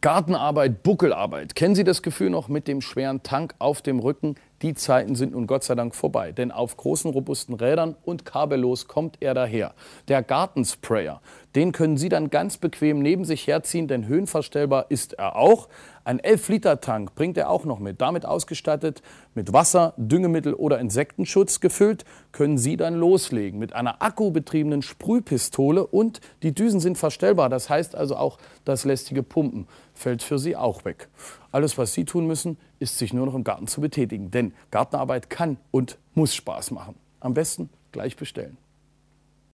Gartenarbeit, Buckelarbeit. Kennen Sie das Gefühl noch mit dem schweren Tank auf dem Rücken? Die Zeiten sind nun Gott sei Dank vorbei, denn auf großen, robusten Rädern und kabellos kommt er daher. Der Gartensprayer, den können Sie dann ganz bequem neben sich herziehen, denn höhenverstellbar ist er auch. Ein 11-Liter-Tank bringt er auch noch mit. Damit ausgestattet mit Wasser, Düngemittel oder Insektenschutz gefüllt, können Sie dann loslegen mit einer akkubetriebenen Sprühpistole und die Düsen sind verstellbar. Das heißt also auch, das lästige Pumpen fällt für Sie auch weg. Alles, was Sie tun müssen, ist sich nur noch im Garten zu betätigen, denn Gartenarbeit kann und muss Spaß machen. Am besten gleich bestellen.